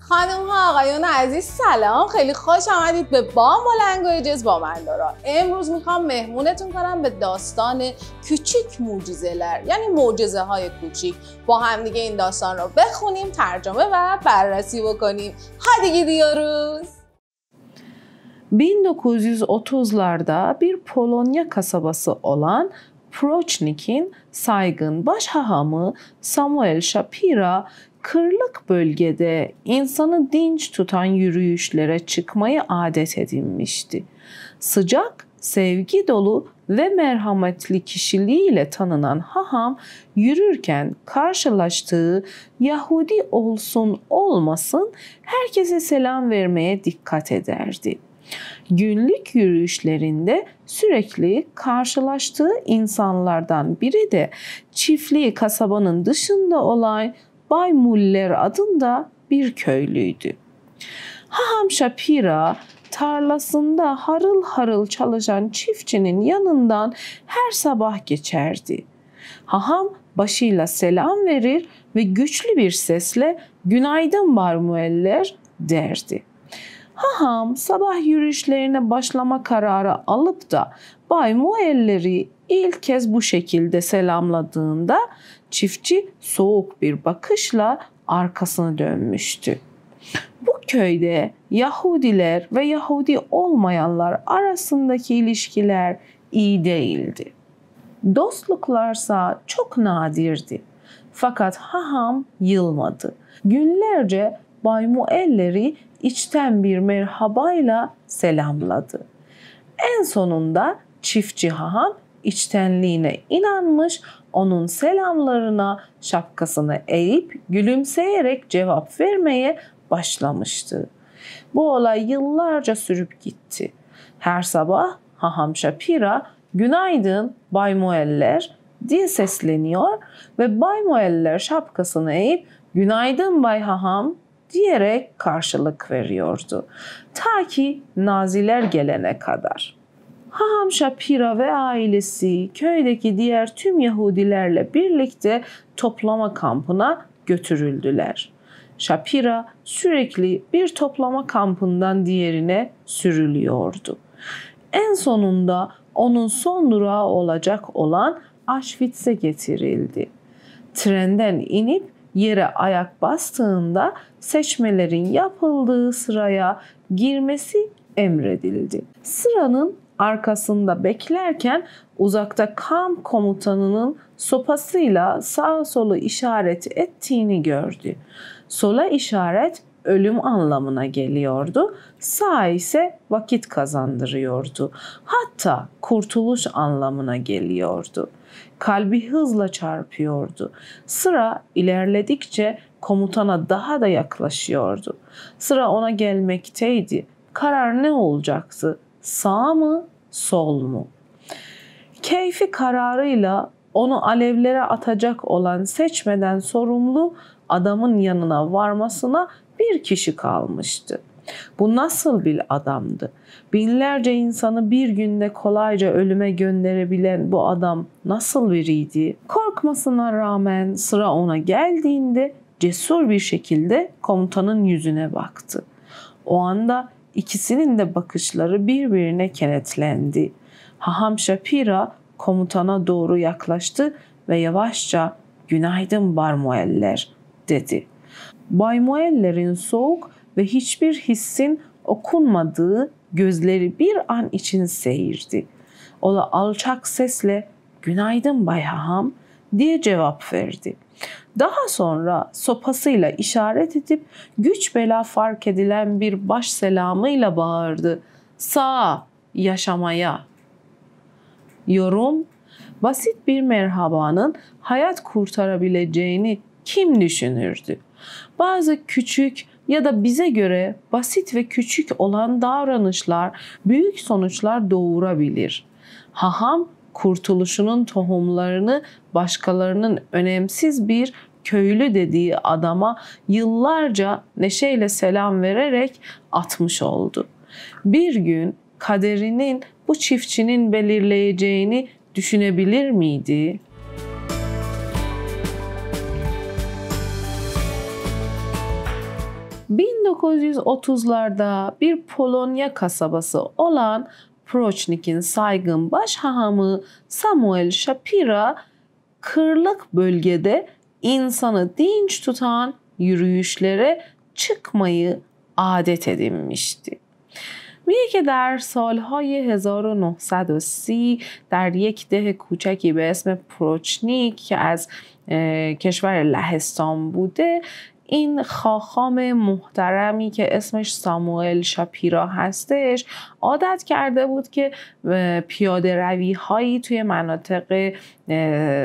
خانم ها آقایون عزیز سلام خیلی خوش آمدید به بام و با من دارا امروز میخوام مهمونتون کنم به داستان کوچیک موجزه‌لر، یعنی موجزه‌های های کوچیک با هم دیگه این داستان رو بخونیم ترجمه و بررسی بکنیم دیگه دیاروز 1930'larda bir Polonya kasabası olan Prochnik'in saygın başhahamı Samuel Shapira kırlık bölgede insanı dinç tutan yürüyüşlere çıkmayı adet edinmişti. Sıcak, sevgi dolu ve merhametli kişiliğiyle tanınan haham yürürken karşılaştığı Yahudi olsun olmasın herkese selam vermeye dikkat ederdi. Günlük yürüyüşlerinde sürekli karşılaştığı insanlardan biri de çiftliği kasabanın dışında olan Bay Muller adında bir köylüydü. Haham Shapira tarlasında harıl harıl çalışan çiftçinin yanından her sabah geçerdi. Haham başıyla selam verir ve güçlü bir sesle günaydın Bay barmueller derdi. Haham sabah yürüyüşlerine başlama kararı alıp da Bay Mueller'i ilk kez bu şekilde selamladığında Çiftçi soğuk bir bakışla arkasını dönmüştü. Bu köyde Yahudiler ve Yahudi olmayanlar arasındaki ilişkiler iyi değildi. Dostluklarsa çok nadirdi. Fakat haham yılmadı. Günlerce Bay Mueller'i içten bir merhabayla selamladı. En sonunda çiftçi haham içtenliğine inanmış onun selamlarına şapkasını eğip gülümseyerek cevap vermeye başlamıştı. Bu olay yıllarca sürüp gitti. Her sabah Haham Şapira günaydın Bay Moeller diye sesleniyor ve Bay Moeller şapkasını eğip günaydın Bay Haham diyerek karşılık veriyordu. Ta ki naziler gelene kadar.'' Haham Shapira ve ailesi köydeki diğer tüm Yahudilerle birlikte toplama kampına götürüldüler. Shapira sürekli bir toplama kampından diğerine sürülüyordu. En sonunda onun son durağı olacak olan Auschwitz'e getirildi. Trenden inip yere ayak bastığında seçmelerin yapıldığı sıraya girmesi emredildi. Sıranın arkasında beklerken uzakta kam komutanının sopasıyla sağ solu işaret ettiğini gördü. Sola işaret ölüm anlamına geliyordu. Sağ ise vakit kazandırıyordu. Hatta kurtuluş anlamına geliyordu. Kalbi hızla çarpıyordu. Sıra ilerledikçe komutana daha da yaklaşıyordu. Sıra ona gelmekteydi. Karar ne olacaktı? sağ mı, sol mu? Keyfi kararıyla onu alevlere atacak olan seçmeden sorumlu adamın yanına varmasına bir kişi kalmıştı. Bu nasıl bir adamdı? Binlerce insanı bir günde kolayca ölüme gönderebilen bu adam nasıl biriydi? Korkmasına rağmen sıra ona geldiğinde cesur bir şekilde komutanın yüzüne baktı. O anda İkisinin de bakışları birbirine kenetlendi. Haham Shapira komutana doğru yaklaştı ve yavaşça günaydın Barmueller dedi. Bay Mueller'in soğuk ve hiçbir hissin okunmadığı gözleri bir an için seyirdi. O da alçak sesle günaydın Bay Haham diye cevap verdi.'' Daha sonra sopasıyla işaret edip güç bela fark edilen bir baş selamıyla bağırdı. Sağ yaşamaya. Yorum basit bir merhabanın hayat kurtarabileceğini kim düşünürdü? Bazı küçük ya da bize göre basit ve küçük olan davranışlar büyük sonuçlar doğurabilir. Haham kurtuluşunun tohumlarını başkalarının önemsiz bir köylü dediği adama yıllarca neşeyle selam vererek atmış oldu. Bir gün kaderinin bu çiftçinin belirleyeceğini düşünebilir miydi? ...1930'larda bir Polonya kasabası olan Prochnik'in saygın baş Samuel Shapira kırlık bölgede insanı dinç tutan yürüyüşlere çıkmayı عادت edinmişti. میگه که در سالهای 1930 در یک ده کوچکی به اسم پروچنیک که از کشور لهستان بوده این خاخام محترمی که اسمش ساموئل شاپیرا هستش عادت کرده بود که پیاده روی هایی توی مناطق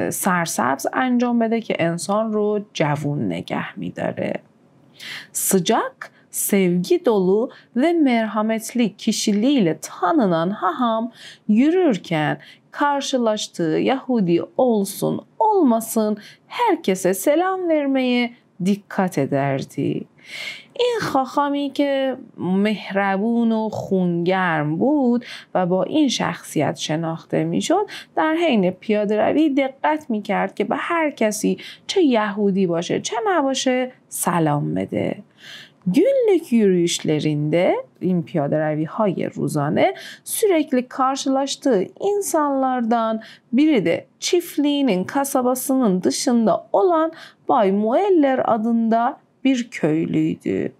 سرسبز انجام بده که انسان رو جوون نگه میداره sıcak sevgi dolu ve merhametli kişiliğiyle tanınan haham yürürken karşılaştığı Yahudi olsun olmasın herkese selam vermeyi دیکات دردی این خاخامی که مهربون و خونگرم بود و با این شخصیت شناخته میشد در حین پیاده روی دقت کرد که به هر کسی چه یهودی باشه چه نباشه سلام بده Günlük yürüyüşlerinde İmpiyaderevi Hayır Ruzane sürekli karşılaştığı insanlardan biri de çiftliğinin kasabasının dışında olan Bay Mueller adında bir köylüydü.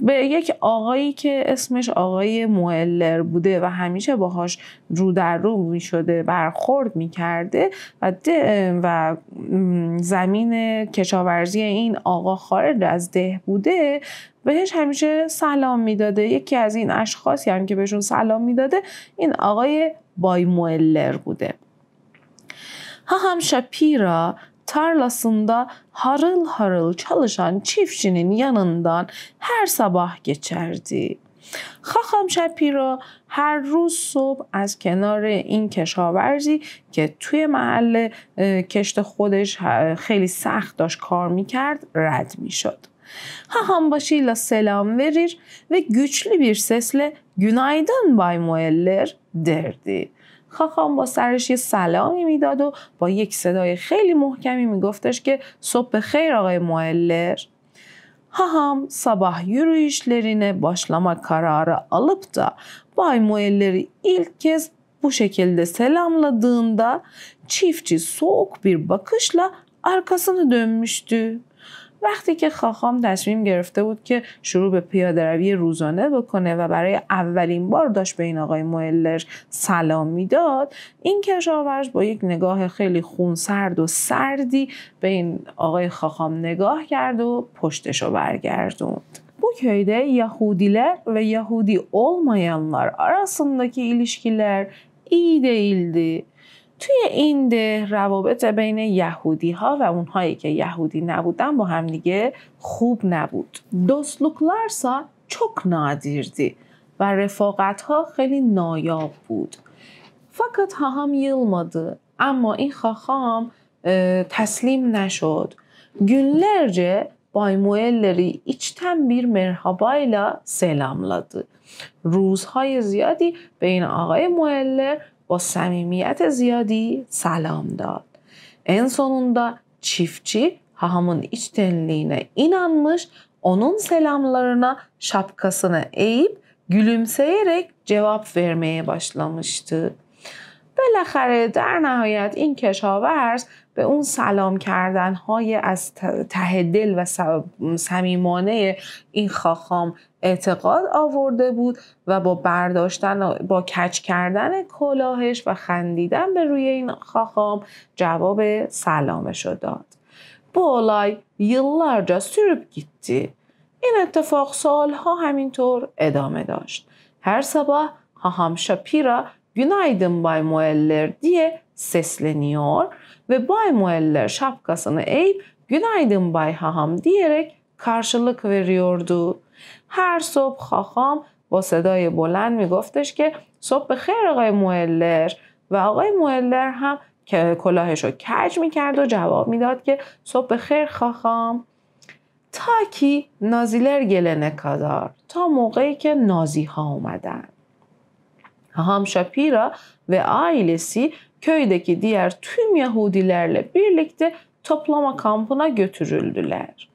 به یک آقایی که اسمش آقای موئلر بوده و همیشه باهاش رو در رو می شده برخورد می کرده و, و زمین کشاورزی این آقا خارج از ده بوده بهش همیشه سلام میداده یکی از این اشخاصی یعنی هم که بهشون سلام میداده این آقای بای موئلر بوده هم را tarlasında harıl harıl çalışan çiftçinin yanından هر sabah گچردی. خاخم شپیرا هر روز صبح از کنار این کشاورزی که توی محل کشت خودش خیلی سخت داشت کار میکرد رد میشد خاخم باشیلا سلام وریر و گچلی بیر سسله گنایدن بای مویلر دردی خاخام با سرش یه سلامی میداد و با یک صدای خیلی محکمی میگفتش که صبح خیر آقای معلر Haham sabah yürüyüşlerine başlama kararı alıp da Bay Mueller'i ilk kez bu şekilde selamladığında çiftçi soğuk bir bakışla arkasını dönmüştü. وقتی که خاخام تصمیم گرفته بود که شروع به پیاده روی روزانه بکنه و برای اولین بار داشت به این آقای مولر سلام میداد این کشاورز با یک نگاه خیلی خونسرد و سردی به این آقای خاخام نگاه کرد و پشتش رو برگردوند بوکیده یهودیلر و یهودی یهودی olmayanlar ایلیشکیلر ایلیشکیلر iyi değildi. توی این ده روابط بین یهودی ها و اونهایی که یهودی نبودن با هم دیگه خوب نبود سا چک نادیردی و رفاقت ها خیلی نایاب بود فقط ها هم یلمده اما این خاخام تسلیم نشد بای مویلری ایچتن بیر مرحبایلا سلاملاdı روزهای زیادی به این آقای مویلر با صمیمیت زیادی سلام داد. En sonunda çiftçi hahamın içtenliğine inanmış, onun selamlarına şapkasını eğip gülümseyerek cevap vermeye başlamıştı. بالاخره در nihayet, این کشاورز به اون سلام کردن های از ته دل و صمیمانه این خاخام اعتقاد آورده بود و با برداشتن با کچ کردن کلاهش و خندیدن به روی این خاخام جواب سلامش رو داد. بولای yıllarca sürüp این اتفاق سالها همینطور ادامه داشت. هر صبح هاهام شاپیرا گنایدن بای مولر دیه سسلنیور ve Bay Mueller şapkasını eğip günaydın Bay Haham diyerek karşılık veriyordu. هر صبح خاخام با صدای بلند میگفتش که صبح خیر آقای موئلر و آقای موئلر هم که کلاهش رو کج میکرد و جواب میداد که صبح خیر خاخام تا کی نازیلر گلنکادار تا موقعی که نازی ها اومدن Ham Shapira ve ailesi köydeki diğer tüm Yahudilerle birlikte toplama kampına götürüldüler.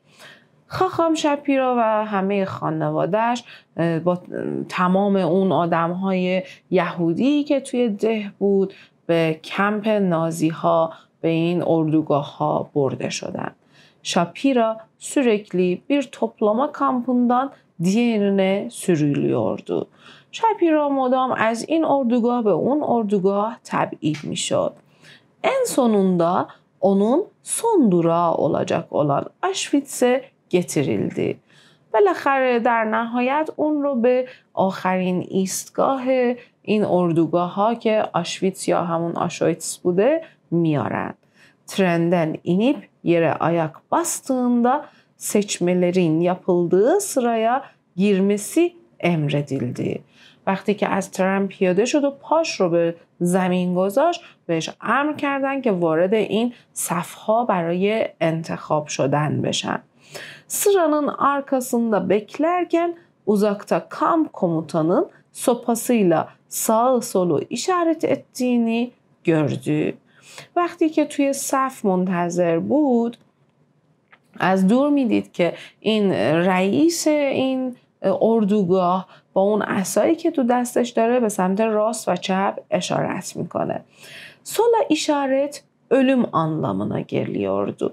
Chacham Shapiro ve همه خانوادهش با تمام اون آدم های یهودی که توی ده بود به کمپ نازی به این اردوگاه برده شدن. شاپیرا sürekli bir toplama kampından diğerine sürülüyordu. شاپیرو مدام از این اردوگاه به اون اردوگاه تبعید می شد. En sonunda onun son durağı olacak olan Auschwitz'e getirildi. بالاخره در نهایت اون رو به آخرین ایستگاه این اردوگاه ها که آشویتس یا همون آشویتس بوده میارن. Trenden inip yere ayak bastığında seçmelerin yapıldığı sıraya girmesi emredildi. وقتی که از ترم پیاده شد و پاش رو به زمین گذاشت بهش امر کردن که وارد این صفها برای انتخاب شدن بشن. سرانن arkasında بکلرگن، اوزاکتا کام کموتانن سپاسیلا سال solu اشارت ettiğini گردی وقتی که توی صف منتظر بود از دور میدید که این رئیس این اردوگاه با اون عصایی که تو دستش داره به سمت راست و چپ اشارت میکنه. سولا اشارت علم anlamına geliyordu.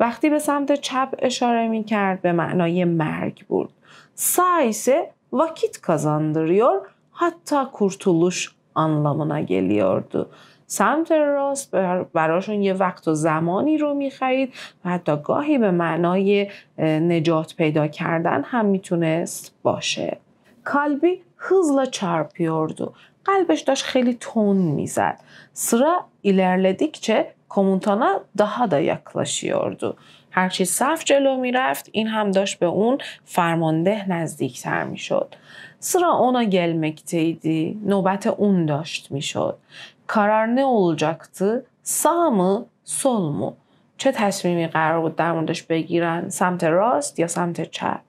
وقتی به سمت چپ اشاره میکرد به معنای مرگ بود. سایسه وکیت کازاندریور حتی کورتولوش kurtuluş anlamına سمت راست براشون یه وقت و زمانی رو میخرید و حتی گاهی به معنای نجات پیدا کردن هم میتونست باشه. کالبی هزلا چارپیوردو قلبش داشت خیلی تون میزد سرا ایلرلدیک چه کمونتانا ده دا یکلاشیوردو هرچی صف جلو میرفت این هم داشت به اون فرمانده نزدیکتر میشد سرا اونا گلمکتیدی نوبت اون داشت میشد کارار نه اولجاکتی سامی؟ سولمو چه تصمیمی قرار بود در موردش بگیرن سمت راست یا سمت چپ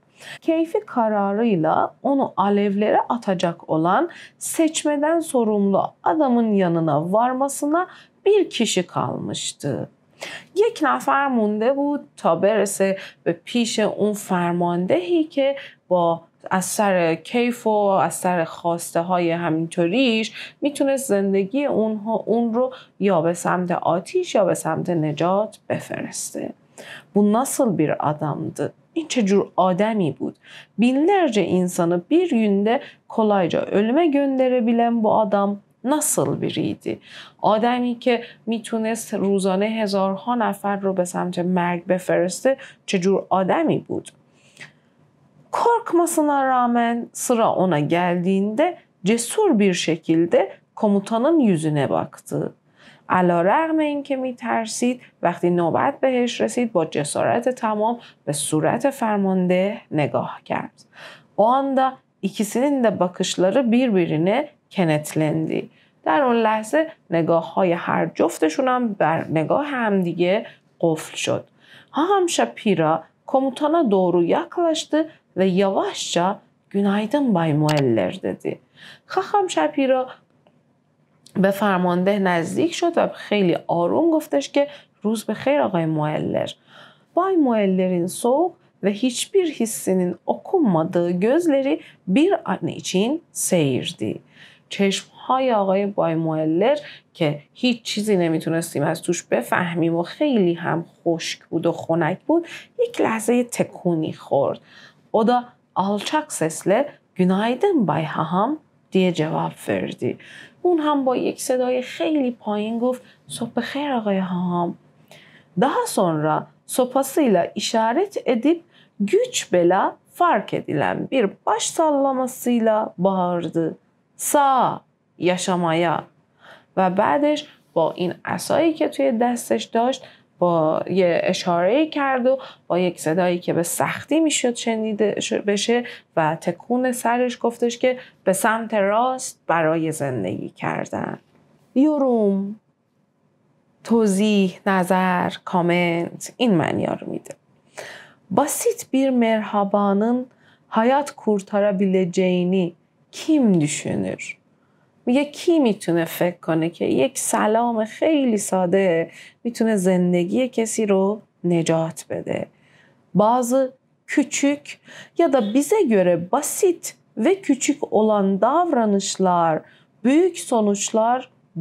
keyfi kararıyla onu alevlere atacak olan seçmeden sorumlu adamın yanına varmasına bir kişi kalmıştı. یک نفر مونده بود تا برسه به پیش اون فرماندهی که با از سر کیف و از سر خواسته های همینطوریش میتونست زندگی اونها اون رو یا به سمت آتیش یا به سمت نجات بفرسته Bu nasıl bir adamdı? Niçe cür ademi bu? Binlerce insanı bir günde kolayca ölüme gönderebilen bu adam nasıl biriydi آدمی که میتونست روزانه هزارها نفر رو به سمت مرگ بفرسته چجور آدمی بود korkmasına rağmen sıra ona geldiğinde cesur bir şekilde komutanın yüzüne baktı علا رغم این که می ترسید وقتی نوبت بهش رسید با جسارت تمام به صورت فرمانده نگاه کرد. O anda ikisinin de bakışları birbirine kenetlendi. در اون لحظه نگاه های هر جفتشون هم بر نگاه همدیگه قفل شد. هم شپیرا دورو doğru و ve yavaşça گنایدن بای مویلر dedi. خخم شپیرا به فرمانده نزدیک شد و خیلی آروم گفتش که روز به خیر آقای بای Bay Mueller'in و هیچ بیر hissinin okunmadığı gözleri bir آنیچین سیردی چشم چشمهای آقای بای مولر که هیچ چیزی نمیتونستیم از توش بفهمیم و خیلی هم خشک بود و خنک بود یک لحظه تکونی خورد او دا آلچاک سسله günaydın بای هم دیه جواب فردی. اون هم با یک صدای خیلی پایین گفت صبح خیر آقای ها هم ده سن را سپاسیلا اشارت ادیب گوچ بلا فرک دیلن بیر باش سالام سیلا بارد سا یشمایا و بعدش با این عصایی که توی دستش داشت با یه اشاره کرد و با یک صدایی که به سختی میشد شنیده بشه و تکون سرش گفتش که به سمت راست برای زندگی کردن یوروم توضیح نظر کامنت این معنی رو میده باسیت حیات کورتارا بیل جینی کیم düşünür? میگه کی میتونه فکر کنه که یک سلام خیلی ساده میتونه زندگی کسی رو نجات بده. Bazı یا دا بیزه bize göre و کوچک اولان olan davranışlar büyük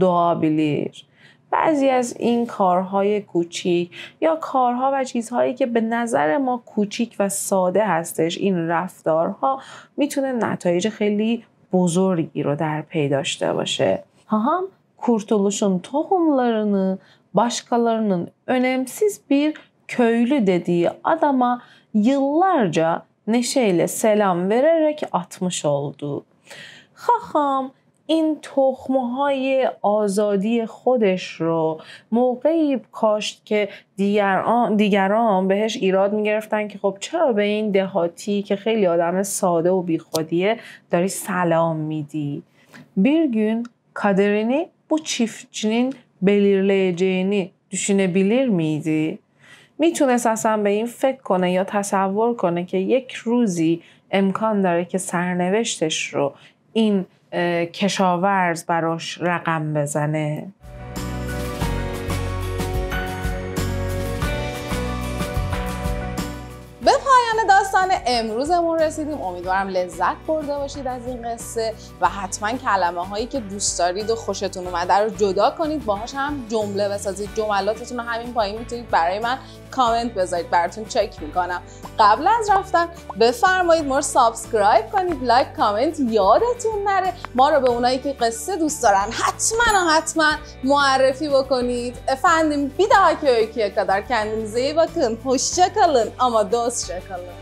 دعا بیلیر بعضی از این کارهای کوچیک یا کارها و چیزهایی که به نظر ما کوچیک و ساده هستش این رفتارها میتونه نتایج خیلی بزرگی رو در پی داشته باشه haham kurtuluşun tohumlarını başkalarının önemsiz bir köylü dediği adama yıllarca neşeyle selam vererek atmış oldu. Haham این تخمه های آزادی خودش رو موقعی کاشت که دیگران, دیگران بهش ایراد میگرفتن که خب چرا به این دهاتی که خیلی آدم ساده و بیخودیه داری سلام میدی کادرینی بو چیفچنین بلیرلی جینی دوشینه بلیر میدی؟ میتونست اصلا به این فکر کنه یا تصور کنه که یک روزی امکان داره که سرنوشتش رو این کشاورز براش رقم بزنه امروزمون رسیدیم امیدوارم لذت برده باشید از این قصه و حتما کلمه هایی که دوست دارید و خوشتون اومده رو جدا کنید باهاش هم جمله بسازید جملاتتون رو همین پایین میتونید برای من کامنت بذارید براتون چک میکنم قبل از رفتن بفرمایید ما رو سابسکرایب کنید لایک کامنت یادتون نره ما رو به اونایی که قصه دوست دارن حتما و حتما معرفی بکنید efendim bir dahaki یکی kadar kendinize bakın.